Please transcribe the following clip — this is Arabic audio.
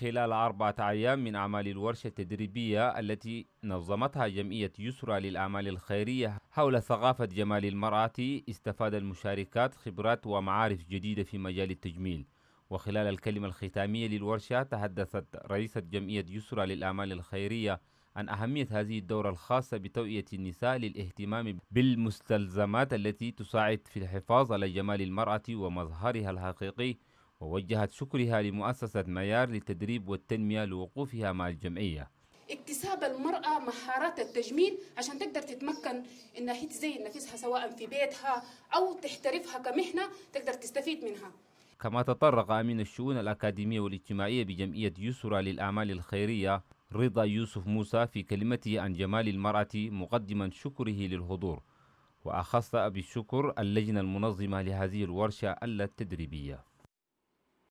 خلال أربعة أيام من أعمال الورشة التدريبية التي نظمتها جمعية يسرى للأعمال الخيرية حول ثقافة جمال المرأة استفاد المشاركات خبرات ومعارف جديدة في مجال التجميل وخلال الكلمة الختامية للورشة تحدثت رئيسة جمعية يسرى للأعمال الخيرية عن أهمية هذه الدورة الخاصة بتوعية النساء للاهتمام بالمستلزمات التي تساعد في الحفاظ على جمال المرأة ومظهرها الحقيقي ووجهت شكرها لمؤسسة ميار للتدريب والتنمية لوقوفها مع الجمعية اكتساب المرأة مهارات التجميل عشان تقدر تتمكن إنها هي تزين نفسها سواء في بيتها أو تحترفها كمهنة تقدر تستفيد منها كما تطرق أمين الشؤون الأكاديمية والاجتماعية بجمعية يسرى للأعمال الخيرية رضا يوسف موسى في كلمته عن جمال المرأة مقدما شكره للحضور وأخص بالشكر اللجنة المنظمة لهذه الورشة التدريبية